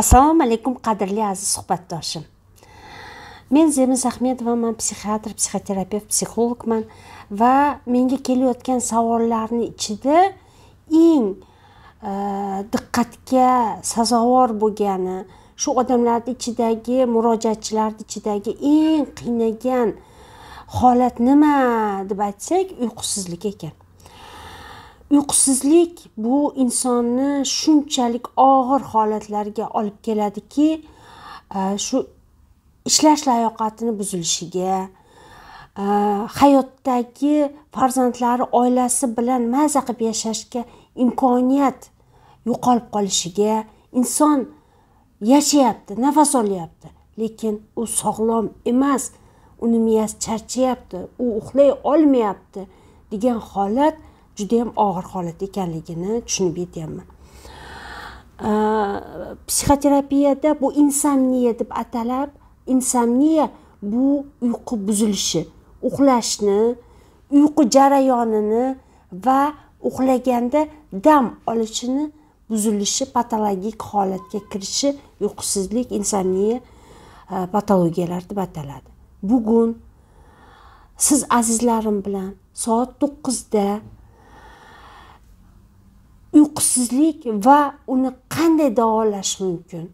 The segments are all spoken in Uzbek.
assalomu alaykum qadrli aziz suhbatdoshim men semiz ahmedovaman psixiatr psixoterapevt psixologman va menga kelayotgan savollarni ichida eng e, diqqatga sazovor bo'lgani shu odamlarni ichidagi murojaatchilarni ichidagi eng qiynagan holat nima deb aytsak uyqusizlik ekan uyqusizlik bu insonni shunchalik og'ir holatlarga olib keladiki e, shu ishlash layoqatini buzilishiga e, hayotdagi farzandlari oilasi bilan maza qilib yashashga imkoniyat yo'qolib qolishiga inson yashayapti nafas olyapti lekin u sog'lom emas uni miyasi charchayapti u uxlay olmayapti degan holat juda yam og'ir holat ekanligini tushunib yetyapman psixoterapiyada bu insomniya deb atalab insomniya bu uyqu buzilishi uxlashni uyqu jarayonini va uxlaganda dam olishini buzilishi patologik holatga kirishi uyqusizlik insomniya e, patologiyalari deb ataladi bugun siz azizlarim bilan soat to'qqizda uyqusizlik va uni qanday davolash mumkin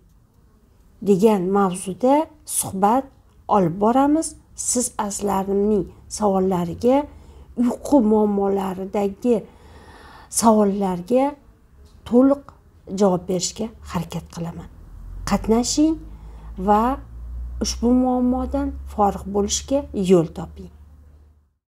degan mavzuda suhbat olib boramiz siz azizlarimning savollariga uyqu muammolaridagi savollarga to'liq javob berishga harakat qilaman qatnashing va ushbu muammodan forig' bo'lishga yo'l toping